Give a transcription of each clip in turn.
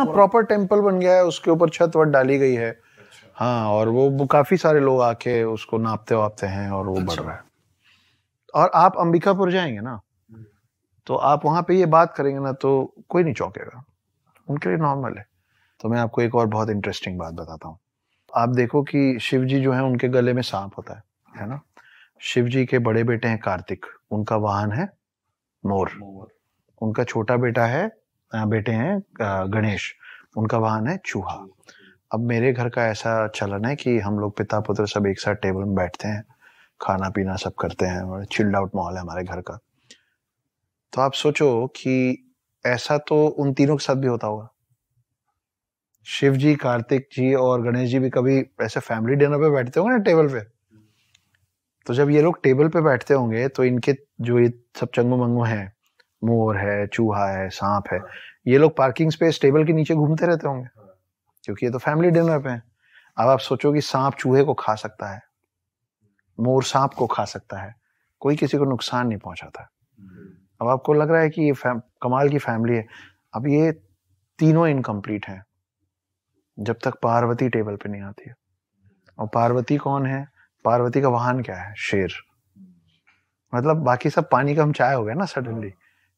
हाँ, proper temple बन गया है उसके ऊपर छत वत डाली गई है अच्छा। हाँ और वो काफी सारे लोग आके उसको नापते वापते हैं और वो अच्छा। बढ़ रहा है और आप अंबिकापुर जाएंगे ना हम्म। तो आप वहां पे ये बात करेंगे ना तो कोई नहीं चौंकेगा उनके लिए नॉर्मल है तो मैं आपको एक और बहुत इंटरेस्टिंग बात बताता हूँ आप देखो कि शिव जी जो है उनके गले में सांप होता है है ना शिव जी के बड़े बेटे हैं कार्तिक उनका वाहन है मोर उनका छोटा बेटा है बेटे हैं गणेश उनका वाहन है चूहा अब मेरे घर का ऐसा चलन है कि हम लोग पिता पुत्र सब एक साथ टेबल में बैठते हैं खाना पीना सब करते हैं और चिल्ड आउट माहौल है हमारे घर का तो आप सोचो कि ऐसा तो उन तीनों के साथ भी होता होगा शिव जी कार्तिक जी और गणेश जी भी कभी ऐसे फैमिली डिनर पे बैठते होंगे ना टेबल पे तो जब ये लोग टेबल पे बैठते होंगे तो इनके जो ये सब चंगो मंगू हैं मोर है चूहा है सांप है हाँ। ये लोग पार्किंग स्पेस टेबल के नीचे घूमते रहते होंगे हाँ। क्योंकि ये तो फैमिली डिनर पे है अब आप सोचो कि सांप चूहे को खा सकता है मोर सांप को खा सकता है कोई किसी को नुकसान नहीं पहुंचाता हम्म। अब आपको लग रहा है कि ये कमाल की फैमिली है अब ये तीनों इनकम्प्लीट हैं जब तक पार्वती टेबल पे नहीं आती है और पार्वती कौन है पार्वती का वाहन क्या है शेर मतलब बाकी सब पानी का हम चाय हो गया ना सडनली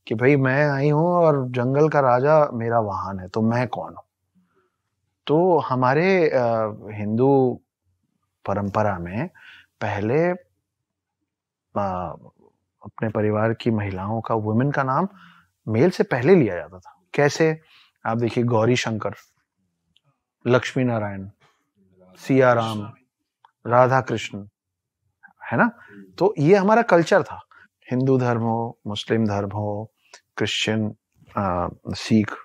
कि भाई मैं आई हूँ और जंगल का राजा मेरा वाहन है तो मैं कौन हूं तो हमारे हिंदू परंपरा में पहले अपने परिवार की महिलाओं का वुमेन का नाम मेल से पहले लिया जाता था कैसे आप देखिए गौरी शंकर लक्ष्मी नारायण सिया राम राधा कृष्ण है ना तो ये हमारा कल्चर था हिंदू धर्म हो मुस्लिम धर्म हो Christian, uh, Sikh,